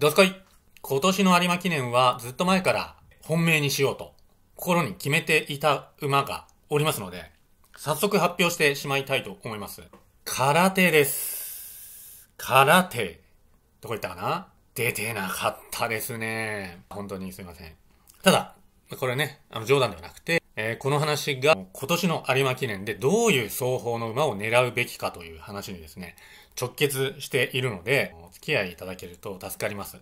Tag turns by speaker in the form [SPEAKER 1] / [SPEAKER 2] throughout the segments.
[SPEAKER 1] どすこい今年の有馬記念はずっと前から本命にしようと心に決めていた馬がおりますので、早速発表してしまいたいと思います。空手です。空手。どこ行ったかな出てなかったですね。本当にすいません。ただ、これね、あの冗談ではなくて、えー、この話が今年の有馬記念でどういう双方の馬を狙うべきかという話にですね、直結しているので、お付き合いいただけると助かります。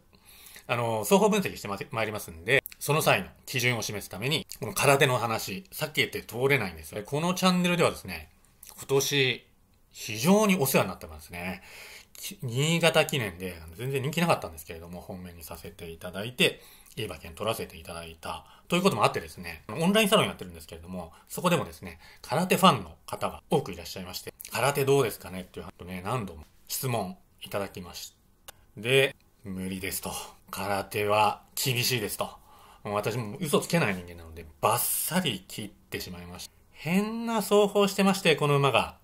[SPEAKER 1] あの、双方分析してまいりますんで、その際の基準を示すために、この空手の話、さっき言って通れないんですよ。このチャンネルではですね、今年、非常にお世話になってますね。新潟記念で、全然人気なかったんですけれども、本命にさせていただいて、いい馬券取らせていただいた、ということもあってですね、オンラインサロンやってるんですけれども、そこでもですね、空手ファンの方が多くいらっしゃいまして、空手どうですかねっていうとね、何度も質問いただきました。で、無理ですと。空手は厳しいですと。もう私も嘘つけない人間なので、バッサリ切ってしまいました。変な奏法してまして、この馬が。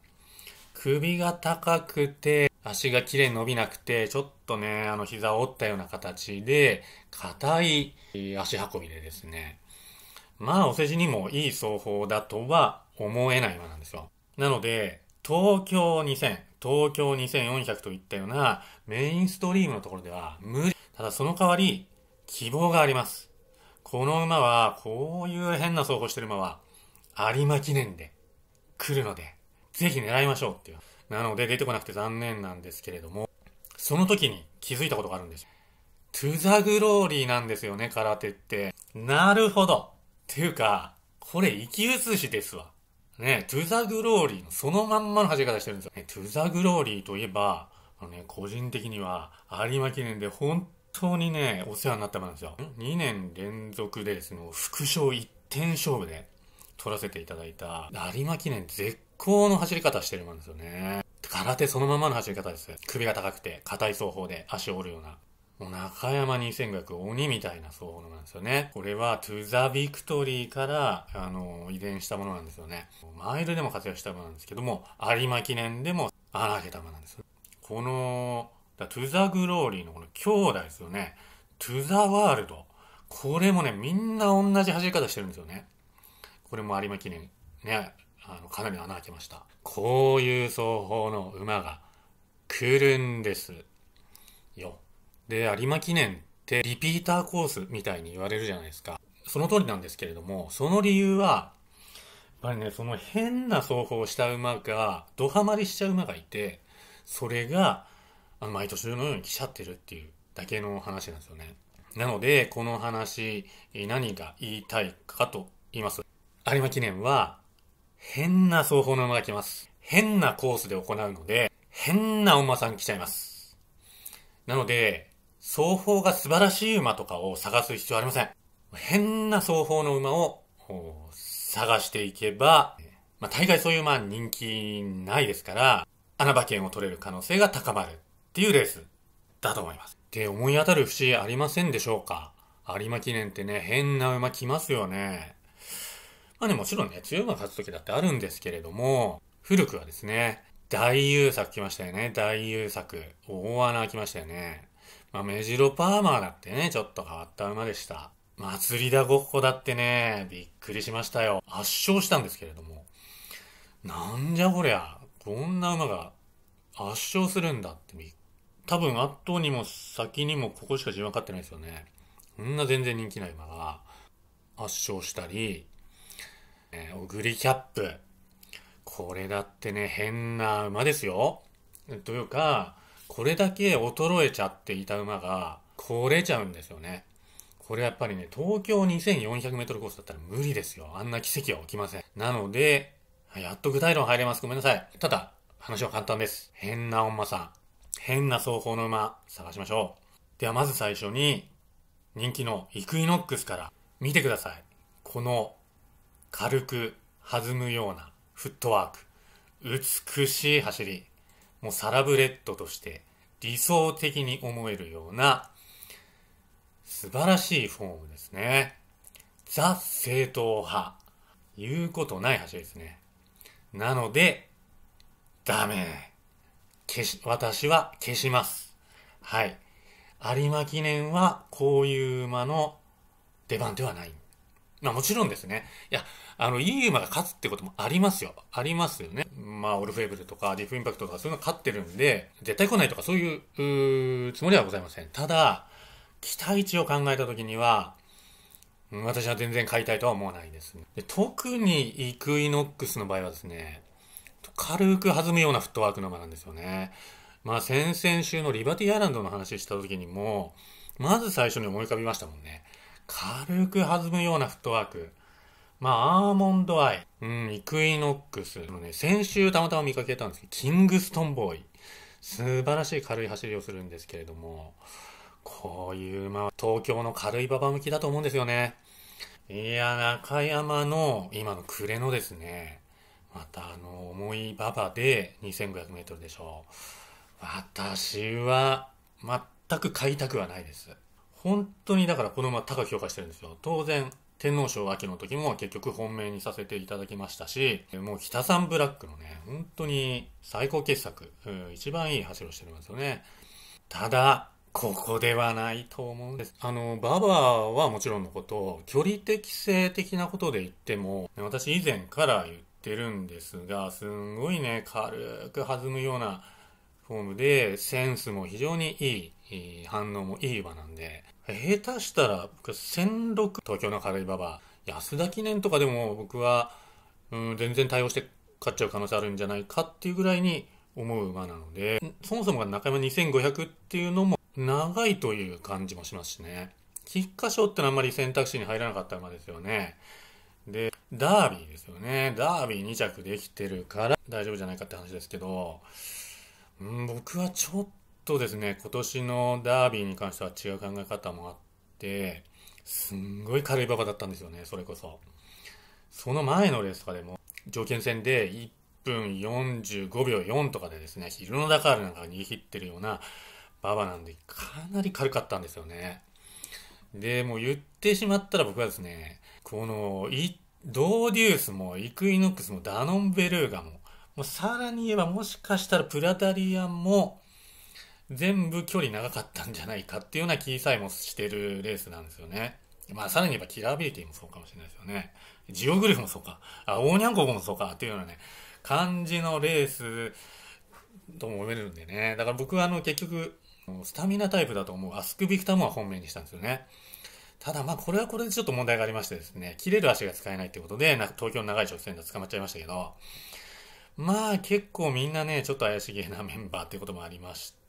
[SPEAKER 1] 首が高くて、足が綺麗に伸びなくて、ちょっとね、あの膝を折ったような形で、硬い足運びでですね、まあお世辞にもいい奏法だとは思えない馬なんですよ。なので、東京2000、東京2400といったようなメインストリームのところでは無理。ただその代わり、希望があります。この馬は、こういう変な走行してる馬は、有馬記念で来るので、ぜひ狙いましょうっていう。なので出てこなくて残念なんですけれども、その時に気づいたことがあるんです。トゥザグローリーなんですよね、空手って。なるほど。っていうか、これ、生き写しですわ。ね、トゥザグローリーのそのまんまの走り方してるんですよ。ね、トゥザグローリーといえば、あのね、個人的には有馬記念で本当にね、お世話になった場なんですよ。2年連続でですね、副賞1点勝負で取らせていただいた有馬記念絶好の走り方してるもんですよね。空手そのままの走り方です。首が高くて、硬い走法で足を折るような。もう中山2500鬼みたいな奏法なんですよね。これはトゥザビクトリーから、あの、遺伝したものなんですよね。マイルでも活躍したものなんですけども、有馬記念でも荒げたものなんです。この、トゥ・ザ・グローリーのこの兄弟ですよね。トゥザワールド。これもね、みんな同じ走り方してるんですよね。これも有馬記念、ね、あの、かなり穴開けました。こういう奏法の馬が来るんです。よ。で、有馬記念ってリピーターコースみたいに言われるじゃないですか。その通りなんですけれども、その理由は、やっぱりね、その変な走法をした馬が、ドハマりしちゃう馬がいて、それが、あの毎年のように来ちゃってるっていうだけの話なんですよね。なので、この話、何が言いたいかと言います。有馬記念は、変な走法の馬が来ます。変なコースで行うので、変なお馬さん来ちゃいます。なので、双方が素晴らしい馬とかを探す必要ありません。変な双方の馬を探していけば、まあ、大概そういう馬人気ないですから、穴馬券を取れる可能性が高まるっていうレースだと思います。で、思い当たる節ありませんでしょうか有馬記念ってね、変な馬来ますよね。まあね、もちろんね、強い馬勝つ時だってあるんですけれども、古くはですね、大優作来ましたよね。大優作。大穴来ましたよね。まあ、ジロパーマーだってね、ちょっと変わった馬でした。祭りだごっこだってね、びっくりしましたよ。圧勝したんですけれども。なんじゃこりゃ、こんな馬が圧勝するんだって多分圧倒にも先にもここしか自分分かってないですよね。こんな全然人気ない馬が圧勝したり、えー、おぐキャップ。これだってね、変な馬ですよ。というか、これだけ衰えちゃっていた馬が壊れちゃうんですよね。これやっぱりね、東京2 4 0 0メートルコースだったら無理ですよ。あんな奇跡は起きません。なので、やっと具体論入れます。ごめんなさい。ただ、話は簡単です。変な馬さん。変な走法の馬、探しましょう。ではまず最初に、人気のイクイノックスから見てください。この軽く弾むようなフットワーク。美しい走り。もうサラブレッドとして理想的に思えるような素晴らしいフォームですね。ザ正統派。言うことない走りですね。なので、ダメ。消し、私は消します。はい。有馬記念はこういう馬の出番ではない。まあもちろんですね。いや、あの、いい馬が勝つってこともありますよ。ありますよね。まあ、オルフェーブルとか、ディフインパクトとか、そういうの勝ってるんで、絶対来ないとか、そういう、うつもりはございません。ただ、期待値を考えた時には、私は全然買いたいとは思わないですね。で特にイクイノックスの場合はですね、軽く弾むようなフットワークの馬なんですよね。まあ先々週のリバティアイランドの話した時にも、まず最初に思い浮かびましたもんね。軽く弾むようなフットワーク。まあ、アーモンドアイ。うん、イクイノックス。のね、先週たまたま見かけたんですけど、キングストンボーイ。素晴らしい軽い走りをするんですけれども、こういう馬は東京の軽い馬場向きだと思うんですよね。いや、中山の今の暮れのですね、またあの、重い馬場で2500メートルでしょう。私は全く買いたくはないです。本当にだからこの馬高く評価してるんですよ。当然、天皇賞秋の時も結局本命にさせていただきましたし、もう北三ブラックのね、本当に最高傑作、一番いい走りをしてるんですよね。ただ、ここではないと思うんです。あの、ババアはもちろんのこと、距離適性的なことで言っても、私以前から言ってるんですが、すんごいね、軽く弾むようなフォームで、センスも非常にいい、いい反応もいい馬なんで、下手したら、僕、1006、東京の軽い馬場、安田記念とかでも僕は、うん、全然対応して買っちゃう可能性あるんじゃないかっていうぐらいに思う馬なので、そもそもが中山2500っていうのも長いという感じもしますしね。菊花賞ってのはあんまり選択肢に入らなかった馬ですよね。で、ダービーですよね。ダービー2着できてるから大丈夫じゃないかって話ですけど、うん、僕はちょっとですね、今年のダービーに関しては違う考え方もあって、すんごい軽い馬場だったんですよね、それこそ。その前のレースとかでも、条件戦で1分45秒4とかでですね、昼のダカールなんか逃げ切ってるような馬場なんで、かなり軽かったんですよね。で、もう言ってしまったら僕はですね、この、ドーデュースもイクイノックスもダノンベルーガも、もうさらに言えばもしかしたらプラタリアンも全部距離長かったんじゃないかっていうような気さえもしてるレースなんですよね。まあ、さらに言えばキラービリティもそうかもしれないですよね。ジオグリフもそうか。あ、オーニャンコゴもそうか。っていうようなね、感じのレースとも読めるんでね。だから僕はあの、結局、スタミナタイプだと思うアスクビクタムは本命にしたんですよね。ただまあこれはこれでちょっと問題がありましてですね、切れる足が使えないってことで、な東京の長い直線で捕まっちゃいましたけど、まあ結構みんなね、ちょっと怪しげなメンバーっていうこともありまして、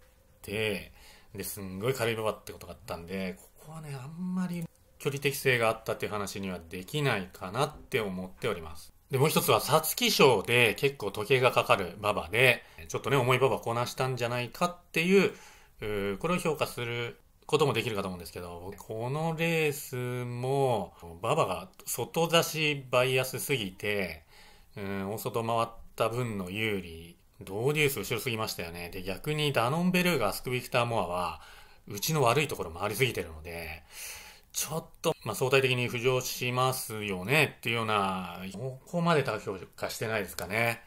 [SPEAKER 1] て、ですんごい軽いババってことがあったんで、ここはね、あんまり距離的性があったっていう話にはできないかなって思っております。で、もう一つは、皐月賞で結構時計がかかる馬場で、ちょっとね、重い馬場こなしたんじゃないかっていう、うこれを評価することもできるかと思うんですけど、このレースも、馬場が外差しバイアスすぎて、うん、大外回った分の有利ドーデュース後ろすぎましたよね。で、逆にダノンベルーガ、スクビクター・モアは、うちの悪いところ回りすぎてるので、ちょっと、まあ、相対的に浮上しますよねっていうような、ここまで高評価してないですかね。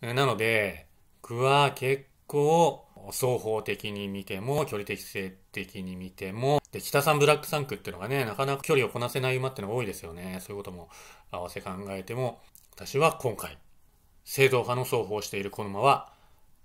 [SPEAKER 1] なので、具は結構、双方的に見ても、距離適性的に見ても、で、北さんブラックサンクっていうのがね、なかなか距離をこなせない馬ってのが多いですよね。そういうことも合わせ考えても、私は今回、正造化の双方をしているこの馬は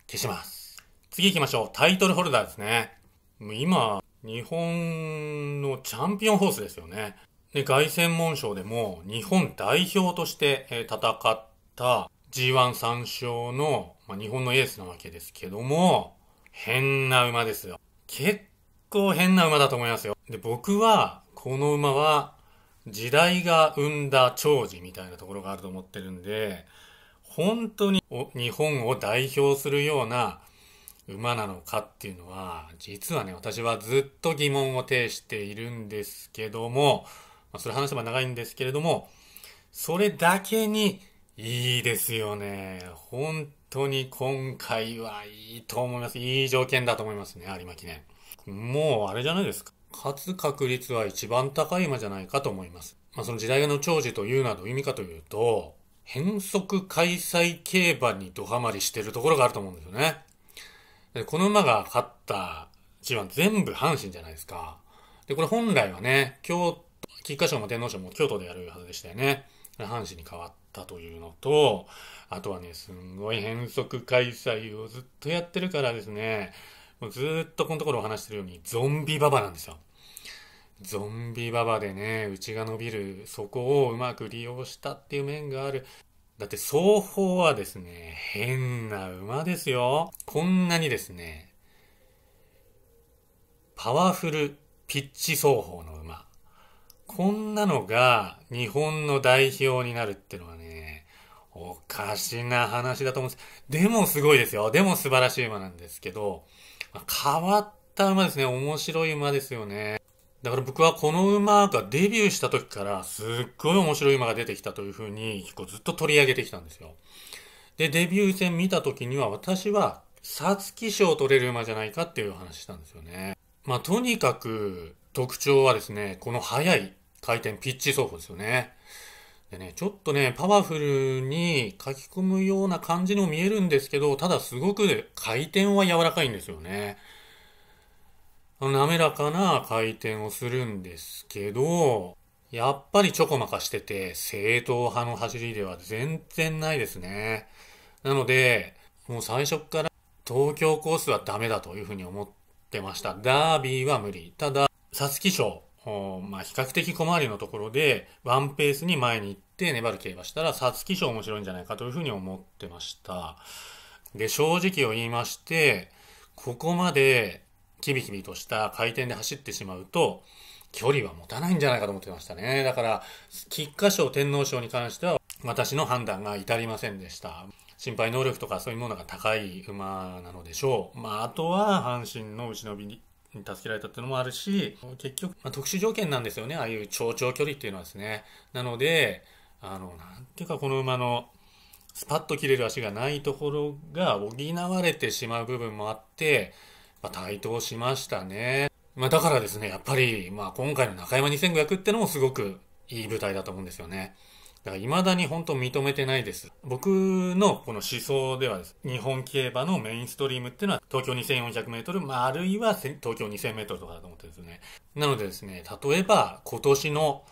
[SPEAKER 1] 消します。次行きましょう。タイトルホルダーですね。もう今、日本のチャンピオンホースですよね。で、凱旋門賞でも日本代表として戦った G13 勝の、まあ、日本のエースなわけですけども、変な馬ですよ。結構変な馬だと思いますよ。で、僕は、この馬は、時代が生んだ長寿みたいなところがあると思ってるんで、本当に日本を代表するような馬なのかっていうのは、実はね、私はずっと疑問を呈しているんですけども、まあ、それ話せば長いんですけれども、それだけにいいですよね。本当に今回はいいと思います。いい条件だと思いますね、有馬記念。もうあれじゃないですか。勝つ確率は一番高い馬じゃないかと思います。まあ、その時代の長寿というのはどういう意味かというと、変則開催競馬にドハマりしてるところがあると思うんですよね。でこの馬が勝った一番全部阪神じゃないですか。で、これ本来はね、京都、菊花賞も天皇賞も京都でやるはずでしたよね。阪神に変わったというのと、あとはね、すんごい変則開催をずっとやってるからですね、もうずっとこのところお話してるようにゾンビババなんですよ。ゾンビババでね、うちが伸びる、そこをうまく利用したっていう面がある。だって双方はですね、変な馬ですよ。こんなにですね、パワフルピッチ双法の馬。こんなのが日本の代表になるってのはね、おかしな話だと思うんです。でもすごいですよ。でも素晴らしい馬なんですけど、ま変わった馬ですね。面白い馬ですよね。だから僕はこの馬がデビューした時からすっごい面白い馬が出てきたというふうにずっと取り上げてきたんですよ。で、デビュー戦見た時には私は皐月賞を取れる馬じゃないかっていう話したんですよね。まあとにかく特徴はですね、この速い回転ピッチ走法ですよね。でね、ちょっとね、パワフルに書き込むような感じにも見えるんですけど、ただすごく回転は柔らかいんですよね。滑らかな回転をするんですけど、やっぱりちょこまかしてて、正統派の走りでは全然ないですね。なので、もう最初から東京コースはダメだというふうに思ってました。ダービーは無理。ただ、サツキ賞、まあ、比較的小回りのところで、ワンペースに前に行って粘る競馬したら、サツキ賞面白いんじゃないかというふうに思ってました。で、正直を言いまして、ここまでキビキビとした回転で走ってしまうと、距離は持たないんじゃないかと思ってましたね。だから、菊花賞、天皇賞に関しては、私の判断が至りませんでした。心配能力とかそういうものが高い馬なのでしょう。まあ、あとは、阪神の牛のびに助けられたっていうのもあるし、結局、まあ、特殊条件なんですよね。ああいう長々距離っていうのはですね。なので、あの、なんていうかこの馬の、スパッと切れる足がないところが補われてしまう部分もあって、まあ、台頭しましたね。まあ、だからですね、やっぱり、まあ、今回の中山2500ってのもすごくいい舞台だと思うんですよね。だから未だに本当認めてないです。僕のこの思想ではです、日本競馬のメインストリームっていうのは東京2400メートル、まあ、あるいは東京2000メートルとかだと思ってですね。なのでですね、例えば今年の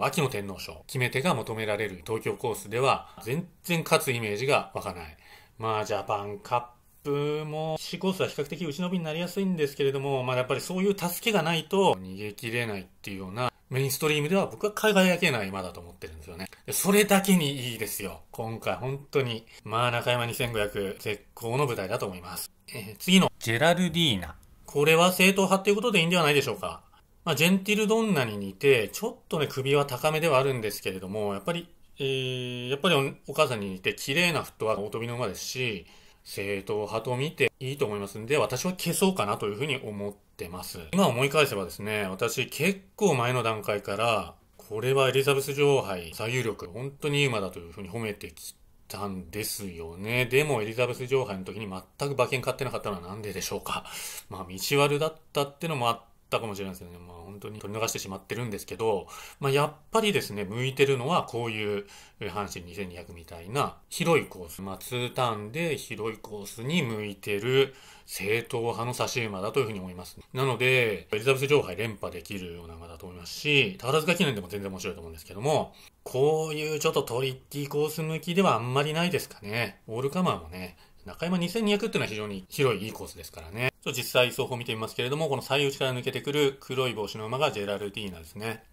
[SPEAKER 1] 秋の天皇賞、決め手が求められる東京コースでは全然勝つイメージが湧かない。まあジャパンカップも C コースは比較的打ち伸びになりやすいんですけれども、まあ、やっぱりそういう助けがないと逃げ切れないっていうようなメインストリームでは僕は輝けない馬だと思ってるんですよね。それだけにいいですよ。今回本当に。まあ中山2500絶好の舞台だと思います。えー、次のジェラルディーナ。これは正統派っていうことでいいんではないでしょうか。まあ、ジェンティルドンナに似て、ちょっとね、首は高めではあるんですけれども、やっぱり、えー、やっぱりお母さんに似て、綺麗なフットワーク、お飛びの馬ですし、正統派と見ていいと思いますんで、私は消そうかなというふうに思ってます。今思い返せばですね、私結構前の段階から、これはエリザベス女王杯最有力、本当にい馬だというふうに褒めてきたんですよね。でも、エリザベス女王杯の時に全く馬券買ってなかったのはなんででしょうか。まあ、道悪だったってのもあっったかもしれないですよね。まあ本当に取り逃してしまってるんですけど、まあやっぱりですね、向いてるのはこういう阪神2200みたいな広いコース、まあ2ターンで広いコースに向いてる正統派の差し馬だというふうに思います。なので、エリザベス上杯連覇できるような馬だと思いますし、宝塚記念でも全然面白いと思うんですけども、こういうちょっとトリッキーコース向きではあんまりないですかね。オールカマーもね、中山2200っていうのは非常に広いいいコースですからね。ちょっと実際走法見てみますけれども、この最内から抜けてくる黒い帽子の馬がジェラルディーナですね。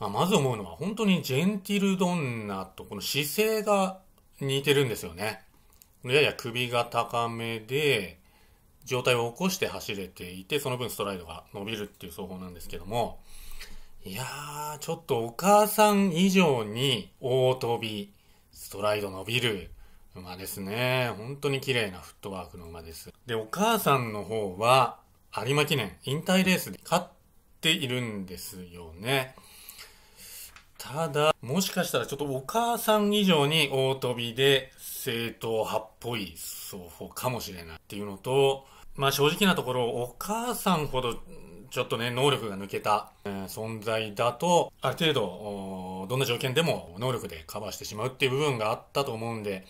[SPEAKER 1] まあ、まず思うのは本当にジェンティルドンナとこの姿勢が似てるんですよね。やや首が高めで、状態を起こして走れていて、その分ストライドが伸びるっていう走法なんですけども、いやー、ちょっとお母さん以上に大飛び、ストライド伸びる、馬ですね。本当に綺麗なフットワークの馬です。で、お母さんの方は、有馬記念、引退レースで勝っているんですよね。ただ、もしかしたらちょっとお母さん以上に大飛びで正統派っぽい双法かもしれないっていうのと、まあ正直なところ、お母さんほどちょっとね、能力が抜けた、存在だと、ある程度、どんな条件でも能力でカバーしてしまうっていう部分があったと思うんで、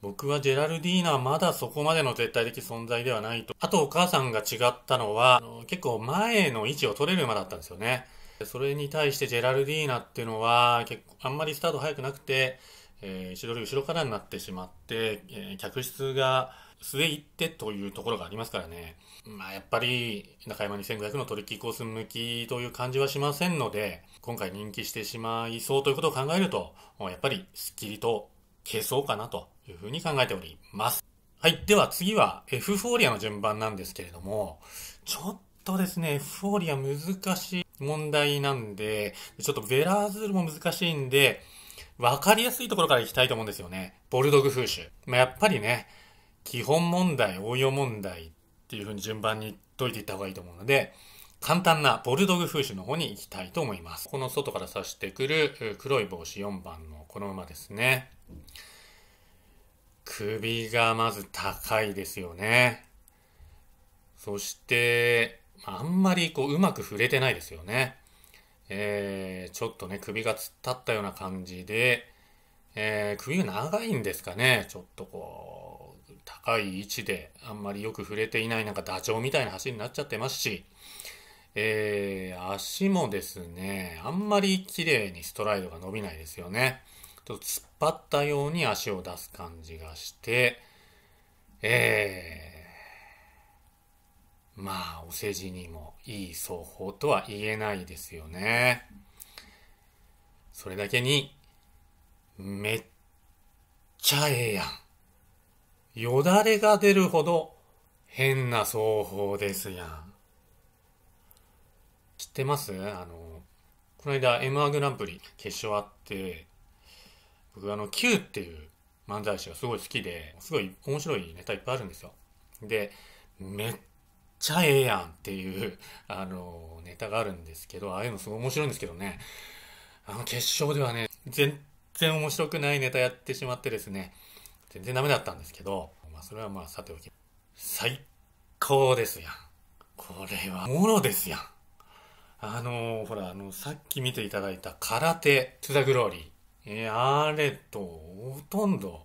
[SPEAKER 1] 僕はジェラルディーナはまだそこまでの絶対的存在ではないと。あとお母さんが違ったのは、結構前の位置を取れる馬だったんですよね。それに対してジェラルディーナっていうのは、結構あんまりスタート早くなくて、えー、一後ろからになってしまって、えー、客室が末行ってというところがありますからね。まあやっぱり中山2500のトリッキーコース向きという感じはしませんので、今回人気してしまいそうということを考えると、やっぱりスッキリと消そうかなというふうに考えております。はい。では次は F フォーリアの順番なんですけれども、ちょっとですね、F フォーリア難しい問題なんで、ちょっとベラーズールも難しいんで、わかりやすいところからいきたいと思うんですよね。ボルドグ風習。まあ、やっぱりね、基本問題、応用問題っていうふうに順番に解いていった方がいいと思うので、簡単なボルドグ風習の方に行きたいと思います。この外から刺してくる黒い帽子4番のこの馬ですね。首がまず高いですよね。そして、あんまりこう、うまく触れてないですよね。えー、ちょっとね、首が突っ立ったような感じで、えー、首が長いんですかね。ちょっとこう、高い位置で、あんまりよく触れていない、なんかダチョウみたいな走りになっちゃってますし、えー、足もですね、あんまり綺麗にストライドが伸びないですよね。っと突っ張ったように足を出す感じがして、えー、まあ、お世辞にもいい奏法とは言えないですよね。それだけに、めっちゃええやん。よだれが出るほど変な奏法ですやん。知ってますあの、この間 M1 グランプリ決勝あって、僕あの Q っていう漫才師がすごい好きで、すごい面白いネタいっぱいあるんですよ。で、めっちゃええやんっていう、あの、ネタがあるんですけど、ああいうのすごい面白いんですけどね、あの決勝ではね、全然面白くないネタやってしまってですね、全然ダメだったんですけど、まあそれはまあさておき、最高ですやん。これは、もろですやん。あのー、ほら、あの、さっき見ていただいた空手、トゥザグローリー。あれとほとんど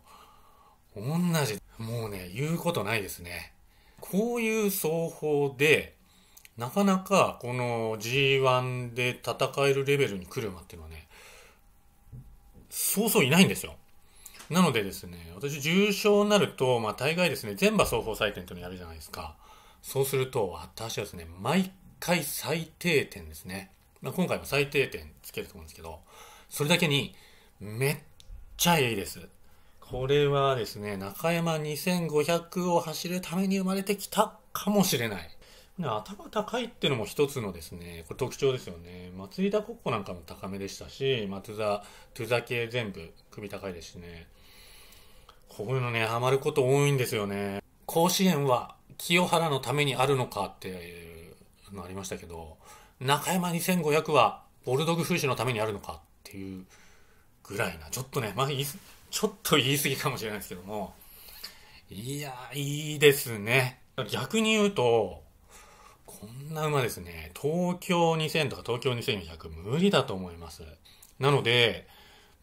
[SPEAKER 1] 同じ。もうね、言うことないですね。こういう奏法で、なかなかこの G1 で戦えるレベルに来る馬っていうのはね、そうそういないんですよ。なのでですね、私重症になると、まあ大概ですね、全馬双方採点というのやるじゃないですか。そうすると、私はですね、毎回最低点ですね。まあ、今回も最低点つけると思うんですけど、それだけにめっちゃいいです。これはですね、中山2500を走るために生まれてきたかもしれない。頭高いってのも一つのですね、これ特徴ですよね。松井田国庫なんかも高めでしたし、松田、トゥザ系全部首高いですしね。こういうのね、ハマること多いんですよね。甲子園は清原のためにあるのかっていうのありましたけど、中山2500はボルドグ風刺のためにあるのかっていうぐらいな、ちょっとね、まあ、ちょっと言い過ぎかもしれないですけども、いやいいですね。逆に言うと、こんな馬ですね、東京2000とか東京2400無理だと思います。なので、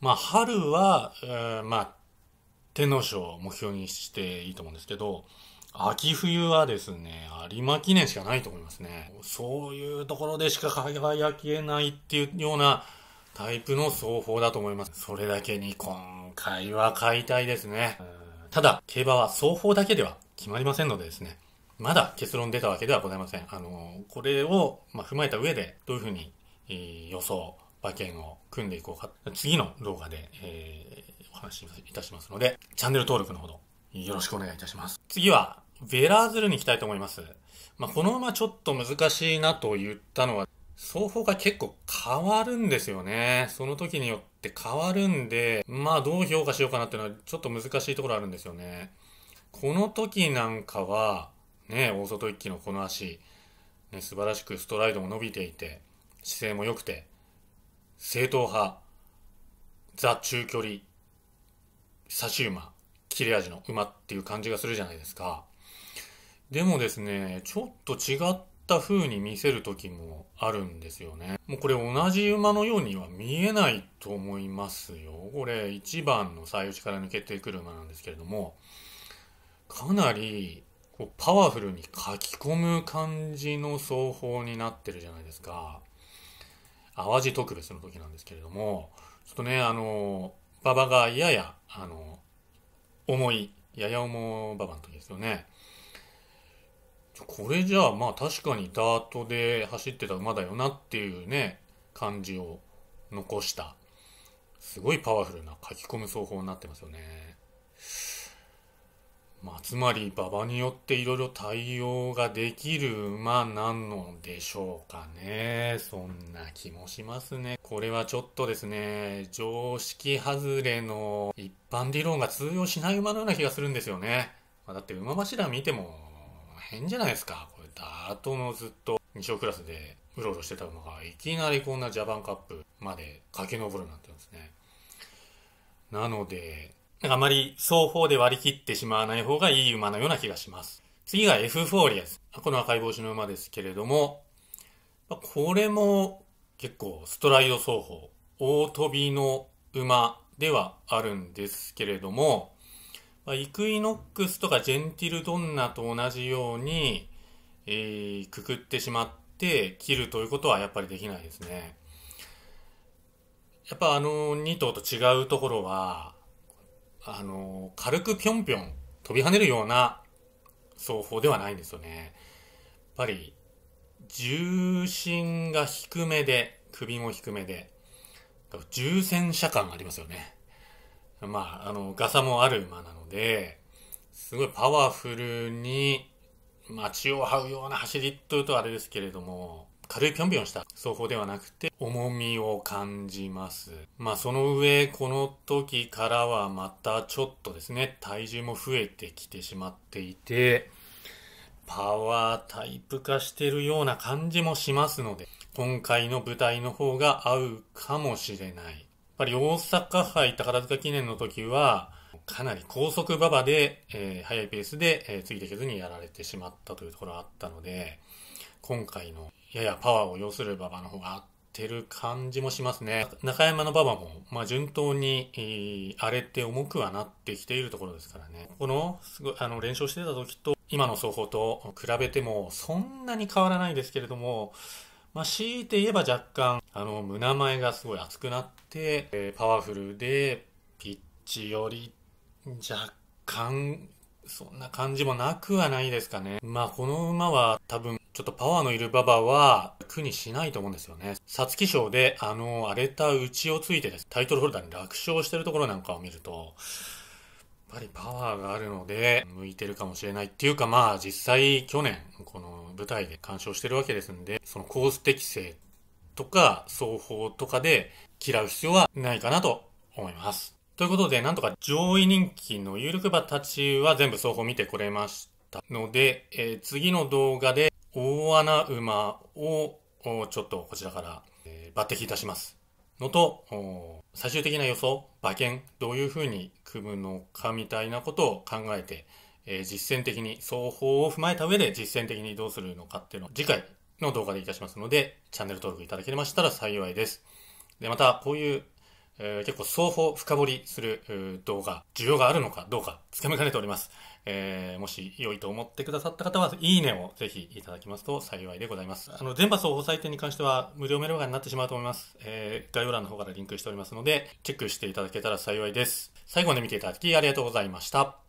[SPEAKER 1] まあ、春は、えー、まあ、天皇賞を目標にしていいと思うんですけど、秋冬はですね、有馬記念しかないと思いますね。そういうところでしか輝けないっていうようなタイプの双方だと思います。それだけに今回は解体ですね。ただ、競馬は双方だけでは決まりませんのでですね。まだ結論出たわけではございません。あの、これを、ま踏まえた上で、どういうふうに、えー、予想、馬券を組んでいこうか。次の動画で、えー、お話いたしますので、チャンネル登録のほど、よろしくお願いいたします。次は、ベラーズルに行きたいと思います。まあ、このままちょっと難しいなと言ったのは、双方が結構変わるんですよね。その時によって変わるんで、まあどう評価しようかなっていうのはちょっと難しいところあるんですよね。この時なんかは、ね、大外一気のこの足、ね、素晴らしくストライドも伸びていて、姿勢も良くて、正統派、ザ中距離、刺し馬、切れ味の馬っていう感じがするじゃないですか。でもですね、ちょっと違っった風に見せる時もあるんですよね。もうこれ同じ馬のようには見えないと思いますよ。これ1番の最内から抜けてくる馬なんですけれども、かなりこうパワフルに書き込む感じの奏法になってるじゃないですか。淡路特別の時なんですけれども、ちょっとね、あの、馬場がやや、あの、重い、やや重馬場の時ですよね。これじゃあまあ確かにダートで走ってた馬だよなっていうね感じを残したすごいパワフルな書き込む奏法になってますよね。まあ、つまり馬場によっていろいろ対応ができる馬なのでしょうかね。そんな気もしますね。これはちょっとですね、常識外れの一般理論が通用しない馬のような気がするんですよね。まだって馬柱見ても変じゃないですか。これ、ダートのずっと2勝クラスでうろうろしてた馬が、いきなりこんなジャパンカップまで駆け上るなんてんですね。なので、あまり双方で割り切ってしまわない方がいい馬のような気がします。次が F 4リアス。この赤い帽子の馬ですけれども、これも結構ストライド双方、大飛びの馬ではあるんですけれども、まあ、イクイノックスとかジェンティルドンナと同じように、えー、くくってしまって切るということはやっぱりできないですね。やっぱあの2頭と違うところは、あの、軽くぴょんぴょん飛び跳ねるような奏法ではないんですよね。やっぱり、重心が低めで、首も低めで、重戦車感ありますよね。まあ、あの、ガサもある馬なので、すごいパワフルに街を這うような走りというとあれですけれども、軽いぴょんぴょんした走法ではなくて、重みを感じます。まあその上、この時からはまたちょっとですね、体重も増えてきてしまっていて、パワータイプ化してるような感じもしますので、今回の舞台の方が合うかもしれない。やっぱり大阪杯宝塚記念の時は、かなり高速馬場で、えー、速いペースで、えー、ついていけずにやられてしまったというところがあったので、今回のややパワーを要する馬場の方が合ってる感じもしますね。中山の馬場も、まあ、順当に、えー、荒れて重くはなってきているところですからね。この、すごい、あの、連勝してた時と、今の走法と比べても、そんなに変わらないですけれども、まあ、強いて言えば若干、あの、胸前がすごい熱くなって、えー、パワフルで、ピッチ寄り若干、そんな感じもなくはないですかね。まあ、この馬は多分、ちょっとパワーのいる馬場は苦にしないと思うんですよね。皐月賞で、あの、荒れたちをついてです。タイトルホルダーに楽勝してるところなんかを見ると、やっぱりパワーがあるので、向いてるかもしれないっていうか、まあ、実際、去年、この舞台で鑑賞してるわけですんで、そのコース適正とか、双方とかで嫌う必要はないかなと思います。ということで、なんとか上位人気の有力馬たちは全部双方見てこれましたので、えー、次の動画で大穴馬をちょっとこちらから、えー、抜擢いたします。のと、最終的な予想、馬券、どういうふうに組むのかみたいなことを考えて、えー、実践的に、双方を踏まえた上で実践的にどうするのかっていうのを次回の動画でいたしますので、チャンネル登録いただけましたら幸いです。で、また、こういうえー、結構双方深掘りする動画、需要があるのかどうか、つかめかねております。えー、もし良いと思ってくださった方は、いいねをぜひいただきますと幸いでございます。あの、全発総採点に関しては、無料メルマガになってしまうと思います。えー、概要欄の方からリンクしておりますので、チェックしていただけたら幸いです。最後まで見ていただきありがとうございました。